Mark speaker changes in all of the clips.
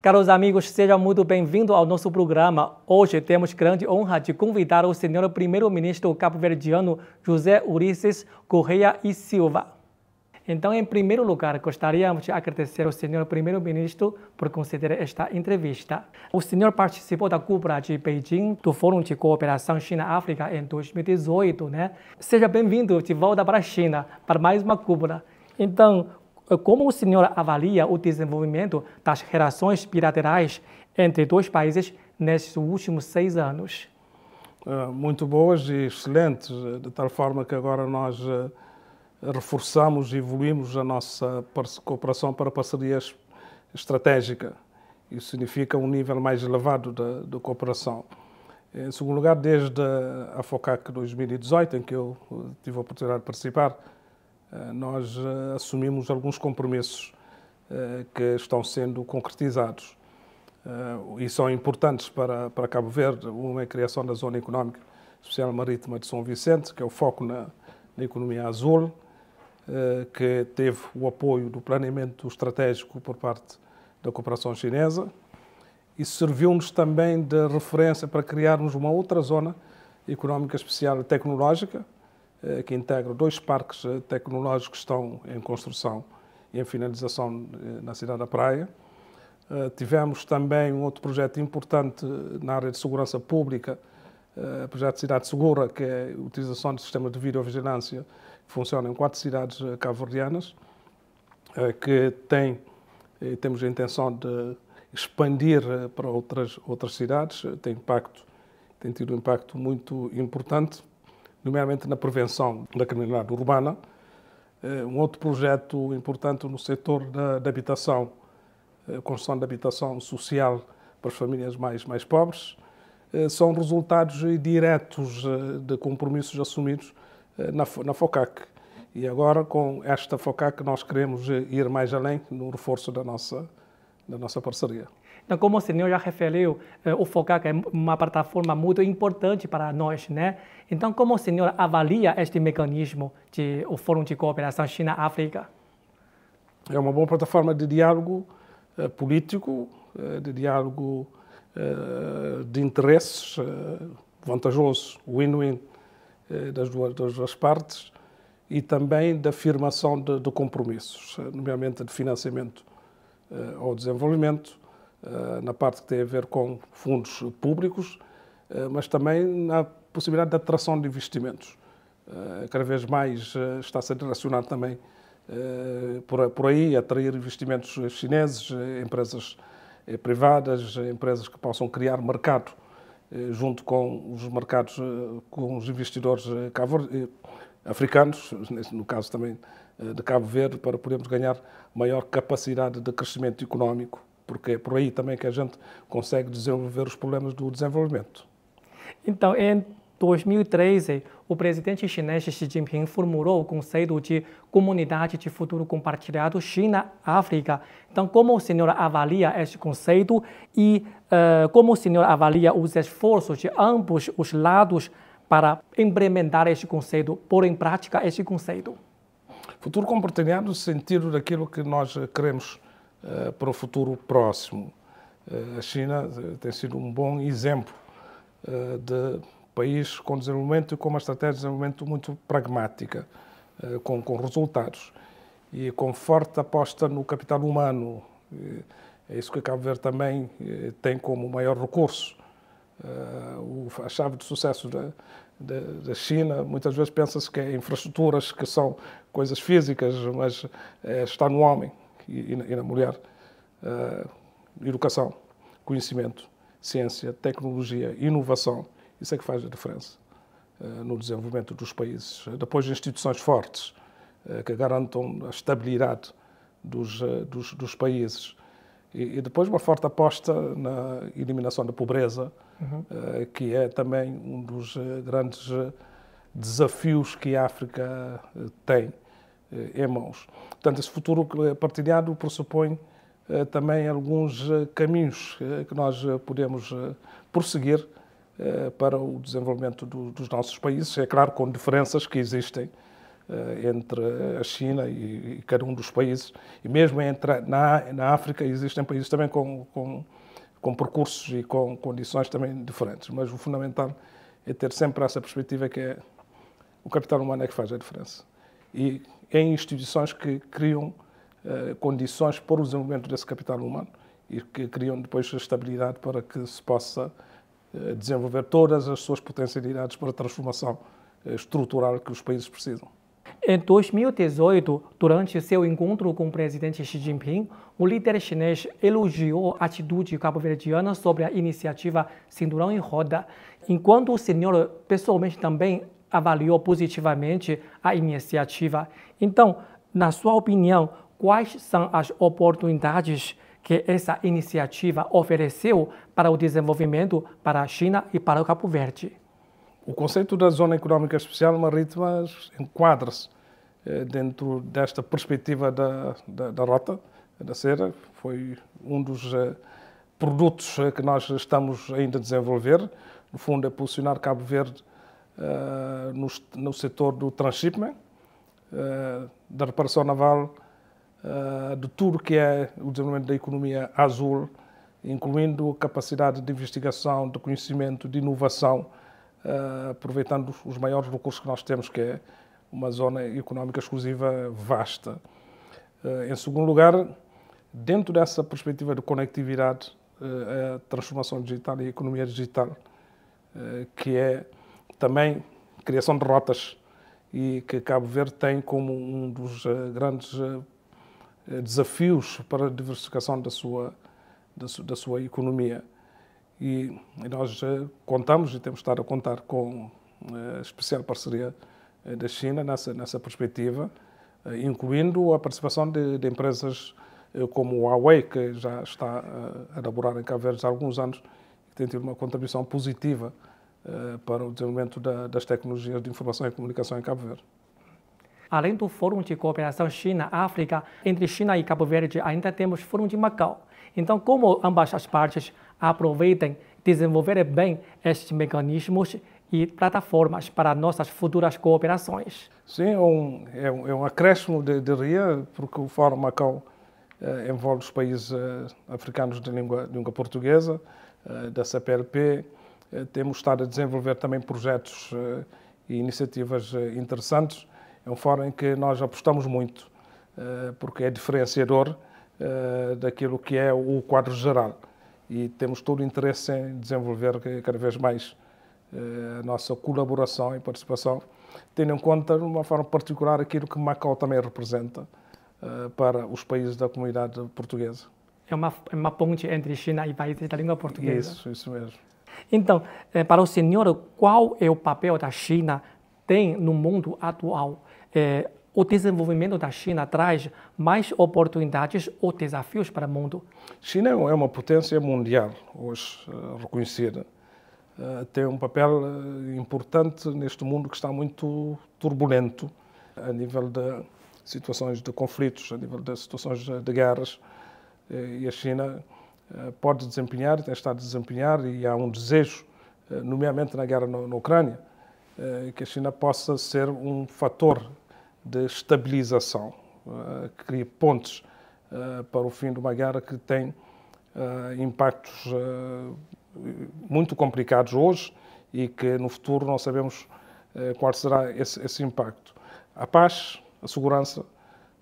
Speaker 1: Caros amigos, seja muito bem-vindo ao nosso programa. Hoje temos grande honra de convidar o senhor primeiro-ministro cabo-verdiano José Ulisses Correia e Silva. Então, em primeiro lugar, gostaríamos de agradecer ao senhor primeiro-ministro por conceder esta entrevista. O senhor participou da cúpula de Beijing do Fórum de Cooperação China-África em 2018, né? Seja bem-vindo de volta para a China, para mais uma cúpula. Então, como o senhor avalia o desenvolvimento das relações bilaterais entre dois países nestes últimos seis anos? Ah,
Speaker 2: muito boas e excelentes, de tal forma que agora nós ah,
Speaker 1: reforçamos
Speaker 2: e evoluímos a nossa cooperação para parcerias estratégica. Isso significa um nível mais elevado de, de cooperação. Em segundo lugar, desde a FOCAC 2018, em que eu ah, tive a oportunidade de participar, eh, nós eh, assumimos alguns compromissos eh, que estão sendo concretizados e são importantes para, para Cabo Verde. Uma é a criação da Zona Económica Especial Marítima de São Vicente, que é o foco na, na economia azul, que teve o apoio do planeamento estratégico por parte da cooperação chinesa e serviu-nos também de referência para criarmos uma outra zona económica especial tecnológica, eh, que integram dois parques eh, tecnológicos que estão em construção e em finalização eh, na cidade da Praia. Tivemos também um outro projeto importante na área de segurança pública, o projeto Cidade Segura, que é a utilização de sistemas de videovigilância que funciona em quatro cidades cabo-verdianas, que tem, temos a intenção de expandir para outras, outras cidades, tem impacto, tem tido um impacto muito importante nomeadamente na prevenção da criminalidade urbana. Eh, um outro projeto importante no setor da, da habitação, eh, construção de habitação social para as famílias mais, mais pobres, eh, são resultados diretos de compromissos assumidos na, na FOCAC. E agora, com esta FOCAC, nós queremos ir mais além no reforço da nossa da nossa parceria.
Speaker 1: Então, como o senhor já referiu, eh, o FOCAC é uma plataforma muito importante para nós, né? Então, como o senhor avalia este mecanismo de o Fórum de Cooperação China-África?
Speaker 2: É uma boa plataforma de diálogo eh, político, eh, de diálogo eh, de interesses eh, vantajoso, win-win eh, das, duas, das duas partes e também da afirmação de, de compromissos, nomeadamente de financiamento eh, ao desenvolvimento, eh, na parte que tem a ver com fundos públicos, eh, mas também na possibilidade de atração de investimentos. Cada vez mais está sendo relacionado também por aí, atrair investimentos chineses, empresas privadas, empresas que possam criar mercado junto com os mercados, com os investidores africanos, no caso também eh, de Cabo Verde, para podermos ganhar maior capacidade de crescimento económico, porque é por aí também que a gente consegue desenvolver os problemas do desenvolvimento.
Speaker 1: Então, em 2013, o presidente chinês Xi Jinping formulou o conceito de comunidade de futuro compartilhado China-África. Então, como o senhor avalia este conceito e uh, como o senhor avalia os esforços de ambos os lados para implementar este conceito, pôr em prática este conceito? Futuro
Speaker 2: compartilhado, no sentido daquilo que nós eh, queremos uh, para o futuro próximo. Uh, a China tem sido um bom exemplo uh, de país com desenvolvimento e com uma estratégia de desenvolvimento muito pragmática, com, com, resultados e com forte aposta no capital humano. É isso que Cabo Verde também tem como maior recurso eh, a chave de sucesso da, da, da China, muitas vezes pensa-se que é infraestruturas, que são coisas físicas, mas é, está no homem e, e na, mulher. Uh, educação, conhecimento, ciência, tecnologia, inovação, isso é que faz a diferença uh, no desenvolvimento dos países. Depois, instituições fortes uh, que garantam a estabilidade dos, dos, dos países e, e depois uma forte aposta na eliminação da pobreza, uhum. Eh, que é também um dos eh, grandes eh, desafios que a África tem em mãos. Portanto, esse futuro é partilhado pressupõe também alguns caminhos que nós podemos prosseguir para o desenvolvimento do, dos nossos países, é claro, com diferenças que existem eh, entre a China e, e, cada um dos países, e mesmo entre, na, na África existem países também com, com, com percursos e com condições também diferentes, mas o fundamental é ter sempre essa perspectiva que é o capital humano é que faz a diferença. E é em instituições que criam eh, condições para o desenvolvimento desse capital humano e que criam depois a estabilidade para que se possa eh, desenvolver todas as suas potencialidades para a transformação eh, estrutural que os países precisam.
Speaker 1: Em 2018, durante seu encontro com o presidente Xi Jinping, o líder chinês elogiou a atitude cabo-verdiana sobre a iniciativa Cinturão em Roda, enquanto o senhor pessoalmente também avaliou positivamente a iniciativa. Então, na sua opinião, quais são as oportunidades que essa iniciativa ofereceu para o desenvolvimento para a China e para o Cabo Verde? O
Speaker 2: conceito da Zona Econômica Especial, Marítima enquadra-se eh, dentro desta perspectiva da, da, da rota da cera. Foi um dos eh, produtos eh, que nós estamos ainda a desenvolver. No fundo, é posicionar Cabo Verde uh, no, no setor do transshipment, uh, da reparação naval, uh, de tudo que é o desenvolvimento da economia azul, incluindo capacidade de investigação, de conhecimento, de inovação, aproveitando os maiores recursos que nós temos, que é uma zona económica exclusiva vasta. Eh, em segundo lugar, dentro dessa perspectiva de conectividade, eh, a transformação digital e a economia digital, eh, que é também criação de rotas e que Cabo Verde tem como um dos grandes desafios para a diversificação da sua, da sua economia. E nós contamos e temos estado a contar com especial parceria eh, da China nessa, nessa perspectiva, eh, incluindo a participação de, de empresas eh, como o Huawei, que já está a elaborar em Cabo Verde há alguns anos, que tem tido uma contribuição positiva para o desenvolvimento da, das tecnologias de informação e comunicação em Cabo Verde.
Speaker 1: Além do Fórum de Cooperação China-África, entre China e Cabo Verde ainda temos o Fórum de Macau. Então, como ambas as partes aproveitem desenvolver bem estes mecanismos e plataformas para nossas futuras cooperações.
Speaker 2: Sim, é um, é um, é um acréscimo, de, diria, porque o Fórum Macau eh, envolve os países eh, africanos de língua, de língua portuguesa, eh, da CPLP. Eh, temos estado a desenvolver também projetos eh, e iniciativas eh, interessantes. É um fórum em que nós apostamos muito, porque é diferenciador daquilo que é o quadro geral. E temos todo o interesse em desenvolver cada vez mais eh, a nossa colaboração e participação, tendo em conta, de uma forma particular, aquilo que Macau também representa eh, para os países da comunidade portuguesa.
Speaker 1: É uma, é uma ponte entre China e países da língua portuguesa. Isso, isso mesmo. Então, eh, para o senhor, qual é o papel da China tem no mundo atual? o desenvolvimento da China traz mais oportunidades ou desafios para o mundo?
Speaker 2: China é uma potência mundial hoje reconhecida eh, tem um papel eh, importante neste mundo que está muito turbulento a nível de situações de conflitos, a nível de situações de guerras. Eh, e a China pode desempenhar, tem estado a desempenhar, e há um desejo, nomeadamente na guerra na Ucrânia, que a China possa ser um fator de estabilização, que crie pontes para o fim de uma guerra que tem impactos muito complicados hoje e que no futuro não sabemos eh, qual será esse, esse impacto. A paz, a segurança,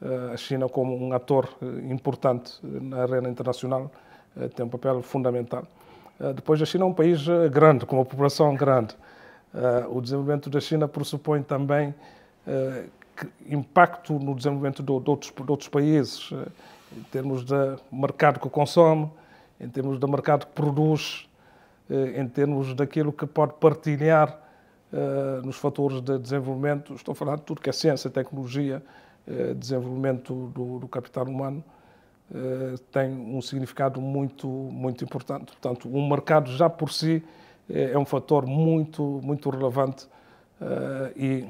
Speaker 2: eh, a China como um ator eh, importante na arena internacional tem um papel fundamental. Depois, a China é um país grande, com uma população grande. O desenvolvimento da China pressupõe também impacto no desenvolvimento de outros, de outros países, em termos de mercado que consome, em termos de mercado que produz, eh, em termos daquilo que pode partilhar eh, nos fatores de desenvolvimento. Estou a falar de tudo que é ciência, tecnologia, eh, desenvolvimento do, do capital humano. Tem um significado muito, muito importante. Portanto, o um mercado já por si é um fator muito, muito relevante e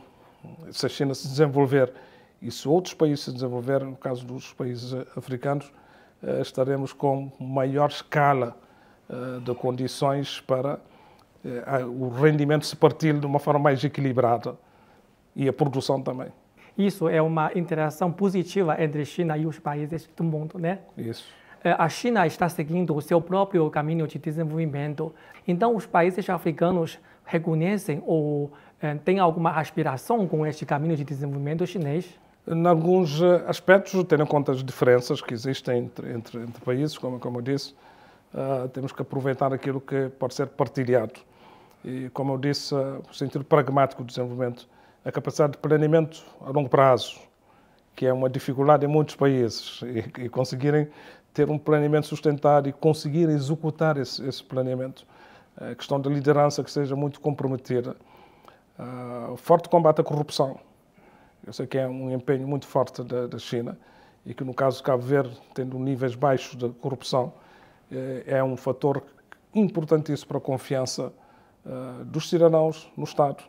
Speaker 2: se a China se desenvolver e se outros países se desenvolverem, no caso dos países africanos, estaremos com maior escala eh, de condições para eh, o rendimento se partilhe de uma forma mais equilibrada e a produção também.
Speaker 1: Isso é uma interação positiva entre a China e os países do mundo, né? Isso. Eh, a China está seguindo o seu próprio caminho de desenvolvimento. Então, os países africanos reconhecem ou têm alguma aspiração com este caminho de desenvolvimento chinês? Em alguns
Speaker 2: aspectos, tendo em conta as diferenças que existem entre, entre, entre países, como, como eu disse, uh, temos que aproveitar aquilo que pode ser partilhado. E, como eu disse, uh, o sentido pragmático do desenvolvimento, a capacidade de planeamento a longo prazo, que é uma dificuldade em muitos países, e, e conseguirem ter um planeamento sustentado e conseguirem executar esse, esse planeamento. É a questão da liderança que seja muito comprometida. Uh, forte combate à corrupção. Eu sei que é um empenho muito forte da, da China e que, no caso de Cabo Verde, tendo níveis baixos de corrupção, é, é um fator importantíssimo para a confiança eh, dos cidadãos no Estado,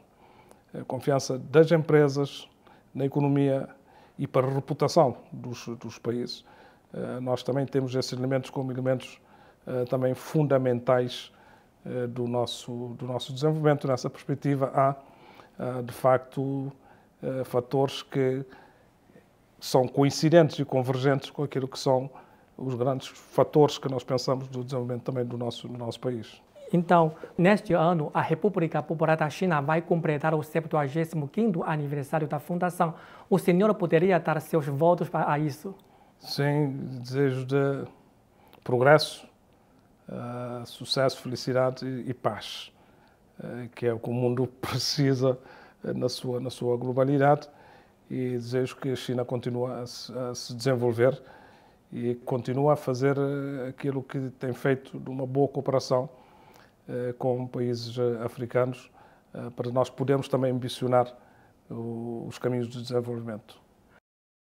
Speaker 2: a confiança das empresas na economia e para a reputação dos, dos países. Eh, nós também temos esses elementos como elementos eh, também fundamentais do nosso, do nosso desenvolvimento. Nessa perspectiva, há, de facto, fatores que são coincidentes e convergentes com aquilo que são os grandes fatores que nós pensamos do desenvolvimento
Speaker 1: também do nosso, do nosso país. Então, neste ano, a República Popular da China vai completar o 75º aniversário da fundação. O senhor poderia dar seus votos para isso?
Speaker 2: Sim, desejo de progresso, uh, sucesso, felicidade e, e paz, uh, que é o que o mundo precisa uh, na, sua, na sua globalidade. E desejo que a China continue a se, a se desenvolver e continua a fazer eh, aquilo que tem feito uma boa cooperação eh, com países eh, africanos para nós podermos também ambicionar os caminhos de desenvolvimento.